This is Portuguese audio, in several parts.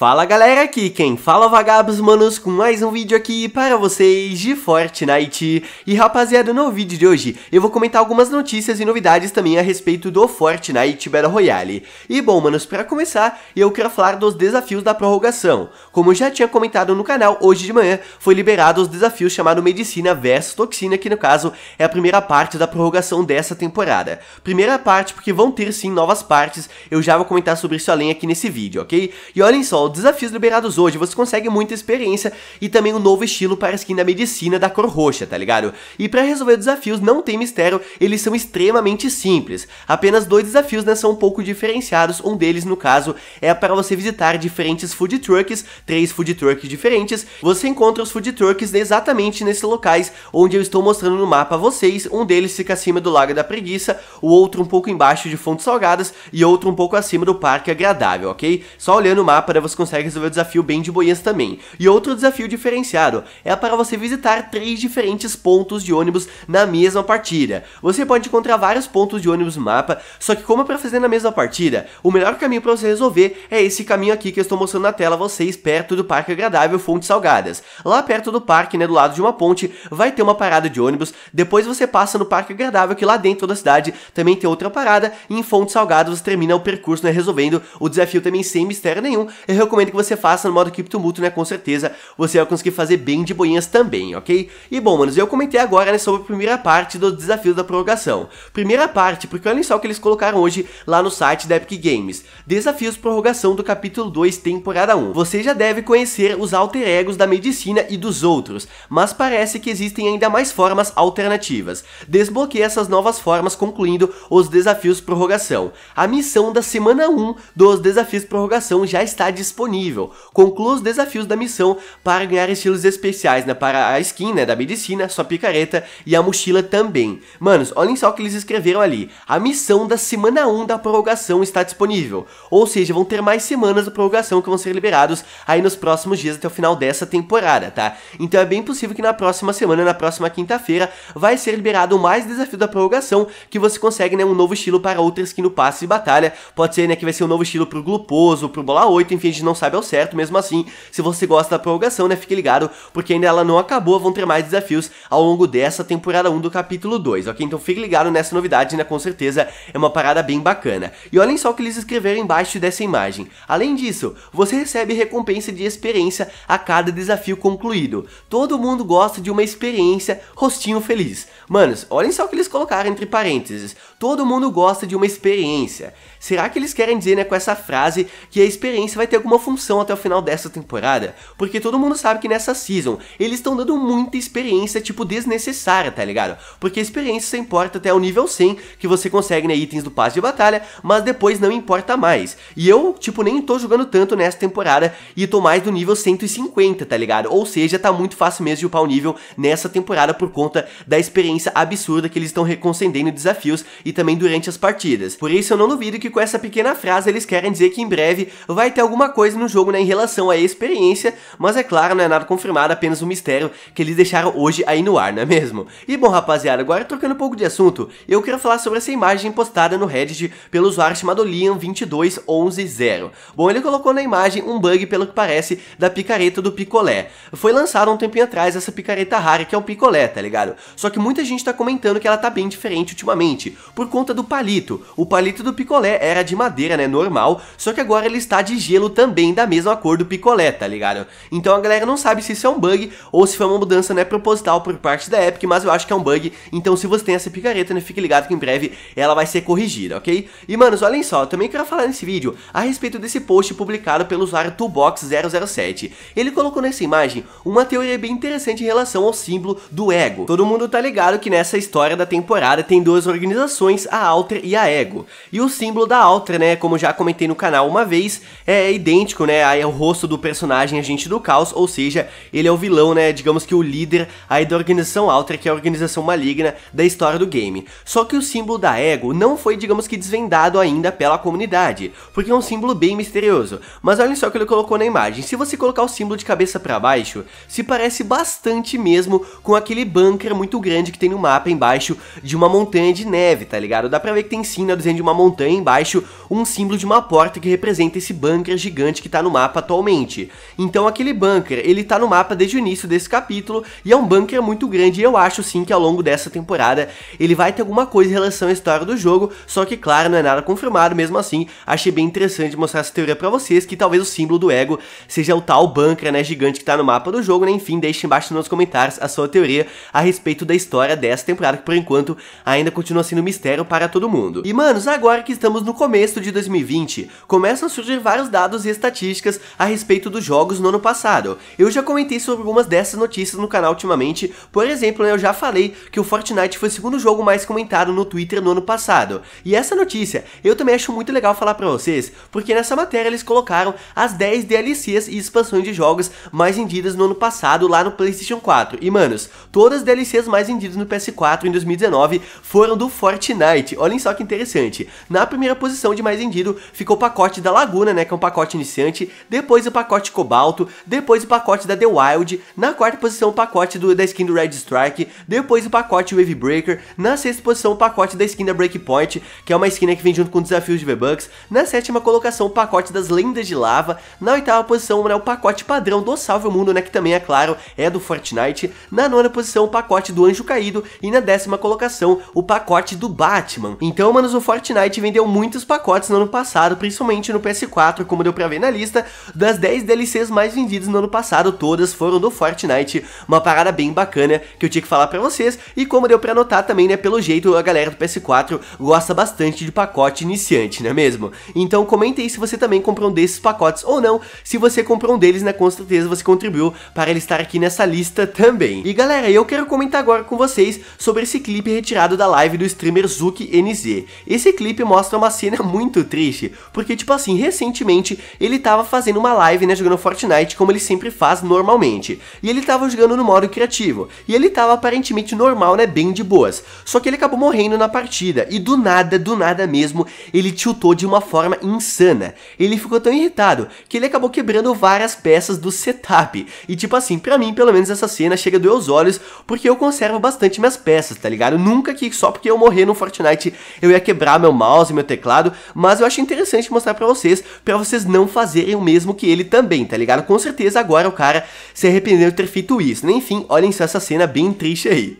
Fala galera, aqui quem fala é vagabos manos com mais um vídeo aqui para vocês de Fortnite E rapaziada, no vídeo de hoje eu vou comentar algumas notícias e novidades também a respeito do Fortnite Battle Royale E bom manos, para começar eu quero falar dos desafios da prorrogação Como eu já tinha comentado no canal, hoje de manhã foi liberado os desafios chamado Medicina vs Toxina Que no caso é a primeira parte da prorrogação dessa temporada Primeira parte porque vão ter sim novas partes, eu já vou comentar sobre isso além aqui nesse vídeo, ok? E olhem só, desafios liberados hoje, você consegue muita experiência e também um novo estilo para a skin da medicina da cor roxa, tá ligado? E para resolver desafios não tem mistério, eles são extremamente simples. Apenas dois desafios né, são um pouco diferenciados, um deles no caso é para você visitar diferentes food trucks, três food trucks diferentes. Você encontra os food trucks exatamente nesses locais onde eu estou mostrando no mapa a vocês. Um deles fica acima do Lago da Preguiça, o outro um pouco embaixo de Fontes Salgadas e outro um pouco acima do Parque Agradável, ok? Só olhando o mapa né, você consegue resolver o desafio bem de boias também. E outro desafio diferenciado é para você visitar três diferentes pontos de ônibus na mesma partida. Você pode encontrar vários pontos de ônibus no mapa, só que como é para fazer na mesma partida, o melhor caminho para você resolver é esse caminho aqui que eu estou mostrando na tela a vocês, perto do Parque Agradável Fontes Salgadas. Lá perto do parque, né, do lado de uma ponte, vai ter uma parada de ônibus, depois você passa no Parque Agradável, que lá dentro da cidade também tem outra parada, e em Fontes Salgadas você termina o percurso, né, resolvendo o desafio também sem mistério nenhum, recomendo que você faça no modo mútuo, né? Com certeza você vai conseguir fazer bem de boinhas também, ok? E bom, manos, eu comentei agora né, sobre a primeira parte dos desafios da prorrogação. Primeira parte, porque olha só o que eles colocaram hoje lá no site da Epic Games. Desafios prorrogação do capítulo 2, temporada 1. Você já deve conhecer os alter egos da medicina e dos outros, mas parece que existem ainda mais formas alternativas. Desbloqueie essas novas formas concluindo os desafios prorrogação. A missão da semana 1 dos desafios prorrogação já está disponível disponível. Conclua os desafios da missão para ganhar estilos especiais, né? Para a skin, né? Da medicina, sua picareta e a mochila também. Manos, olhem só o que eles escreveram ali. A missão da semana 1 da prorrogação está disponível. Ou seja, vão ter mais semanas da prorrogação que vão ser liberados aí nos próximos dias até o final dessa temporada, tá? Então é bem possível que na próxima semana, na próxima quinta-feira, vai ser liberado mais desafio da prorrogação que você consegue, né? Um novo estilo para outras que no passe de batalha. Pode ser, né? Que vai ser um novo estilo pro Gluposo, pro Bola 8, enfim, gente não sabe ao certo, mesmo assim, se você gosta da prorrogação, né, fique ligado, porque ainda ela não acabou, vão ter mais desafios ao longo dessa temporada 1 do capítulo 2, ok? Então fique ligado nessa novidade, né, com certeza é uma parada bem bacana. E olhem só o que eles escreveram embaixo dessa imagem. Além disso, você recebe recompensa de experiência a cada desafio concluído. Todo mundo gosta de uma experiência rostinho feliz. Manos, olhem só o que eles colocaram entre parênteses. Todo mundo gosta de uma experiência. Será que eles querem dizer, né, com essa frase que a experiência vai ter alguma uma função até o final dessa temporada, porque todo mundo sabe que nessa season eles estão dando muita experiência, tipo, desnecessária, tá ligado? Porque experiência só importa até o nível 100, que você consegue, né, itens do passe de batalha, mas depois não importa mais. E eu, tipo, nem tô jogando tanto nessa temporada e tô mais do nível 150, tá ligado? Ou seja, tá muito fácil mesmo de upar o nível nessa temporada por conta da experiência absurda que eles estão reconcendendo desafios e também durante as partidas. Por isso eu não duvido que com essa pequena frase eles querem dizer que em breve vai ter alguma coisa coisa no jogo né, em relação à experiência, mas é claro, não é nada confirmado, apenas um mistério que eles deixaram hoje aí no ar, não é mesmo? E bom rapaziada, agora trocando um pouco de assunto, eu quero falar sobre essa imagem postada no Reddit pelo usuário chamado Liam22110. Bom, ele colocou na imagem um bug, pelo que parece, da picareta do picolé. Foi lançado um tempinho atrás essa picareta rara que é o picolé, tá ligado? Só que muita gente tá comentando que ela tá bem diferente ultimamente, por conta do palito. O palito do picolé era de madeira, né, normal, só que agora ele está de gelo também também da mesma cor do picolé, tá ligado? Então a galera não sabe se isso é um bug ou se foi uma mudança né, proposital por parte da Epic, mas eu acho que é um bug, então se você tem essa picareta, né, fique ligado que em breve ela vai ser corrigida, ok? E manos, olhem só, eu também quero falar nesse vídeo a respeito desse post publicado pelo usuário Toolbox007. Ele colocou nessa imagem uma teoria bem interessante em relação ao símbolo do ego. Todo mundo tá ligado que nessa história da temporada tem duas organizações, a Alter e a Ego. E o símbolo da Alter, né, como já comentei no canal uma vez, é idêntico idêntico, né, é o rosto do personagem Agente do Caos, ou seja, ele é o vilão, né, digamos que o líder aí da organização Alter, que é a organização maligna da história do game. Só que o símbolo da Ego não foi, digamos que, desvendado ainda pela comunidade, porque é um símbolo bem misterioso. Mas olhem só o que ele colocou na imagem, se você colocar o símbolo de cabeça para baixo, se parece bastante mesmo com aquele bunker muito grande que tem no mapa embaixo de uma montanha de neve, tá ligado? Dá pra ver que tem sim na né, desenho de uma montanha embaixo um símbolo de uma porta que representa esse bunker gigante gigante que está no mapa atualmente. Então aquele bunker, ele está no mapa desde o início desse capítulo e é um bunker muito grande e eu acho sim que ao longo dessa temporada ele vai ter alguma coisa em relação à história do jogo, só que claro, não é nada confirmado, mesmo assim, achei bem interessante mostrar essa teoria pra vocês, que talvez o símbolo do ego seja o tal bunker, né, gigante que tá no mapa do jogo, né, enfim, deixe embaixo nos comentários a sua teoria a respeito da história dessa temporada, que por enquanto ainda continua sendo um mistério para todo mundo. E manos, agora que estamos no começo de 2020, começam a surgir vários dados estatísticas a respeito dos jogos no ano passado. Eu já comentei sobre algumas dessas notícias no canal ultimamente, por exemplo, né, eu já falei que o Fortnite foi o segundo jogo mais comentado no Twitter no ano passado. E essa notícia eu também acho muito legal falar pra vocês, porque nessa matéria eles colocaram as 10 DLCs e expansões de jogos mais vendidas no ano passado lá no PlayStation 4. E manos, todas as DLCs mais vendidas no PS4 em 2019 foram do Fortnite. Olhem só que interessante. Na primeira posição de mais vendido ficou o pacote da Laguna, né, que é um pacote iniciante, depois o pacote Cobalto, depois o pacote da The Wild, na quarta posição o pacote do, da skin do Red Strike, depois o pacote Wave Breaker, na sexta posição o pacote da skin da Breakpoint, que é uma skin né, que vem junto com desafios de V-Bucks, na sétima colocação o pacote das Lendas de Lava, na oitava posição né, o pacote padrão do Salve o Mundo, né, que também é claro, é do Fortnite, na nona posição o pacote do Anjo Caído e na décima colocação o pacote do Batman. Então, manos, o Fortnite vendeu muitos pacotes no ano passado, principalmente no PS4, como deu pra na lista, das 10 DLCs mais vendidas no ano passado, todas foram do Fortnite, uma parada bem bacana que eu tinha que falar pra vocês, e como deu pra notar também, né, pelo jeito a galera do PS4 gosta bastante de pacote iniciante, não é mesmo? Então comente aí se você também comprou um desses pacotes ou não, se você comprou um deles, né, com certeza você contribuiu para ele estar aqui nessa lista também. E galera, eu quero comentar agora com vocês sobre esse clipe retirado da live do streamer Zuki NZ. Esse clipe mostra uma cena muito triste, porque tipo assim, recentemente ele tava fazendo uma live, né, jogando Fortnite como ele sempre faz normalmente. E ele tava jogando no modo criativo. E ele tava aparentemente normal, né, bem de boas. Só que ele acabou morrendo na partida e do nada, do nada mesmo, ele tiltou de uma forma insana. Ele ficou tão irritado que ele acabou quebrando várias peças do setup. E tipo assim, para mim, pelo menos essa cena chega doer os olhos, porque eu conservo bastante minhas peças, tá ligado? Nunca que só porque eu morrer no Fortnite eu ia quebrar meu mouse, meu teclado, mas eu acho interessante mostrar para vocês, para vocês não fazerem o mesmo que ele também, tá ligado? Com certeza agora o cara se arrependeu de ter feito isso. Né? Enfim, olhem só essa cena bem triste aí.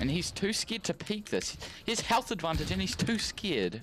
And he's too scared to peek this. His health advantage and he's too scared.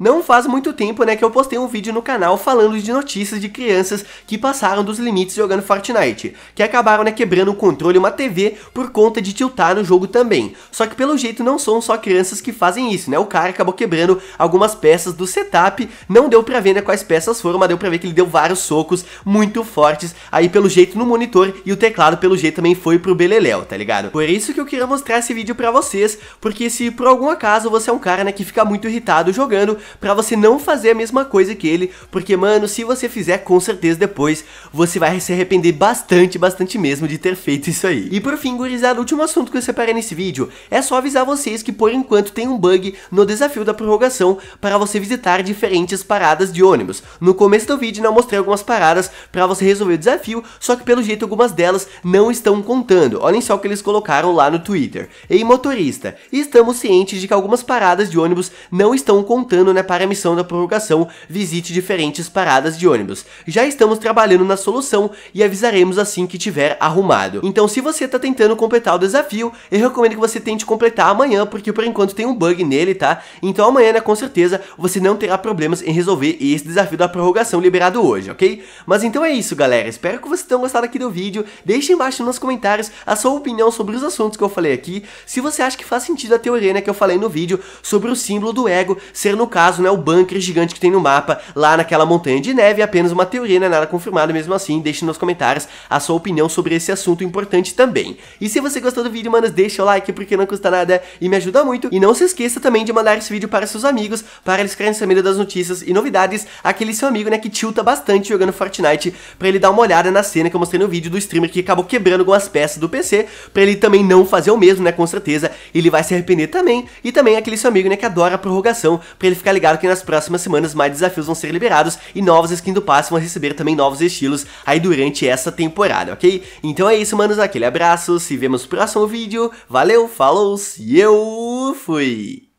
Não faz muito tempo, né, que eu postei um vídeo no canal falando de notícias de crianças que passaram dos limites jogando Fortnite, que acabaram, né, quebrando o controle e uma TV por conta de tiltar no jogo também. Só que pelo jeito não são só crianças que fazem isso, né, o cara acabou quebrando algumas peças do setup, não deu pra ver, né, quais peças foram, mas deu pra ver que ele deu vários socos muito fortes aí pelo jeito no monitor e o teclado pelo jeito também foi pro beleléu, tá ligado? Por isso que eu queria mostrar esse vídeo pra vocês, porque se por algum acaso você é um cara, né, que fica muito irritado jogando, para você não fazer a mesma coisa que ele, porque mano, se você fizer com certeza depois, você vai se arrepender bastante, bastante mesmo de ter feito isso aí. E por fim, gurizada, o último assunto que eu separei nesse vídeo, é só avisar vocês que por enquanto tem um bug no desafio da prorrogação para você visitar diferentes paradas de ônibus. No começo do vídeo não mostrei algumas paradas para você resolver o desafio, só que pelo jeito algumas delas não estão contando. Olhem só o que eles colocaram lá no Twitter. Ei motorista, estamos cientes de que algumas paradas de ônibus não estão contando nessa né? Né, para a missão da prorrogação visite diferentes paradas de ônibus. Já estamos trabalhando na solução e avisaremos assim que tiver arrumado. Então se você está tentando completar o desafio, eu recomendo que você tente completar amanhã, porque por enquanto tem um bug nele, tá? Então amanhã, né, com certeza, você não terá problemas em resolver esse desafio da prorrogação liberado hoje, ok? Mas então é isso, galera. Espero que vocês tenham gostado aqui do vídeo. Deixe embaixo nos comentários a sua opinião sobre os assuntos que eu falei aqui. Se você acha que faz sentido a teoria né, que eu falei no vídeo sobre o símbolo do ego ser, no caso, caso é o bunker gigante que tem no mapa, lá naquela montanha de neve, é apenas uma teoria, não é nada confirmado, mesmo assim, deixe nos comentários a sua opinião sobre esse assunto importante também. E se você gostou do vídeo, mano, deixa o like, porque não custa nada e me ajuda muito. E não se esqueça também de mandar esse vídeo para seus amigos, para eles ficarem sabendo das notícias e novidades, aquele seu amigo, né, que tilta bastante jogando Fortnite, pra ele dar uma olhada na cena que eu mostrei no vídeo do streamer que acabou quebrando algumas peças do PC, pra ele também não fazer o mesmo, né, com certeza, ele vai se arrepender também. E também aquele seu amigo, né, que adora a prorrogação, pra ele ficar ficar ligado que nas próximas semanas mais desafios vão ser liberados e novas skins do passe vão receber também novos estilos aí durante essa temporada, ok? Então é isso, manos, aquele abraço, se vemos no próximo vídeo, valeu, falou, e eu fui!